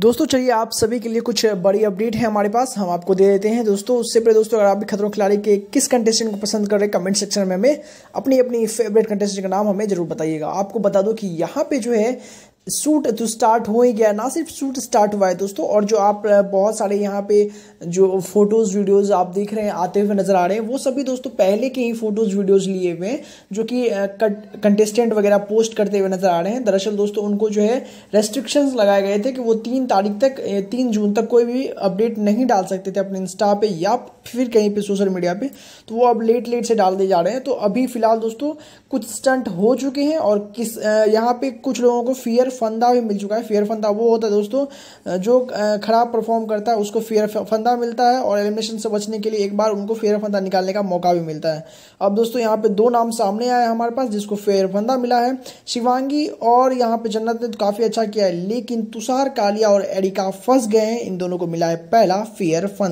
दोस्तों चलिए आप सभी के लिए कुछ बड़ी अपडेट है हमारे पास हम आपको दे देते हैं दोस्तों उससे पहले दोस्तों अगर आप भी खतरों खिलाड़ी के किस कंटेस्टेंट को पसंद कर रहे हैं कमेंट सेक्शन में हमें अपनी अपनी फेवरेट कंटेस्टेंट का नाम हमें जरूर बताइएगा आपको बता दो कि यहाँ पे जो है सूट तो स्टार्ट हो ही गया ना सिर्फ सूट स्टार्ट हुआ है दोस्तों और जो आप बहुत सारे यहाँ पे जो फोटोज़ वीडियोस आप देख रहे हैं आते हुए नज़र आ रहे हैं वो सभी दोस्तों पहले के ही फोटोज़ वीडियोस लिए हुए हैं जो कि कंटेस्टेंट वगैरह पोस्ट करते हुए नज़र आ रहे हैं दरअसल दोस्तों उनको जो है रेस्ट्रिक्शंस लगाए गए थे कि वो तीन तारीख तक तीन जून तक कोई भी अपडेट नहीं डाल सकते थे अपने इंस्टा पे या फिर कहीं पर सोशल मीडिया पर तो वो अब लेट लेट से डाल दिए जा रहे हैं तो अभी फ़िलहाल दोस्तों कुछ स्टंट हो चुके हैं और किस यहाँ पर कुछ लोगों को फियर फंदा भी मिल चुका है फेयर फंदा वो होता है दोस्तों जो खराब परफॉर्म करता है उसको फेयर फंदा मिलता है और एलिमिनेशन से बचने के लिए एक बार उनको फेयर फंदा निकालने का मौका भी मिलता है अब दोस्तों यहाँ पे दो नाम सामने आए हमारे पास जिसको फेयर फंदा मिला है शिवांगी और यहाँ पे जन्नत ने काफ़ी अच्छा किया है लेकिन तुषार कालिया और एडिका फंस गए हैं इन दोनों को मिला है पहला फेयर फंदा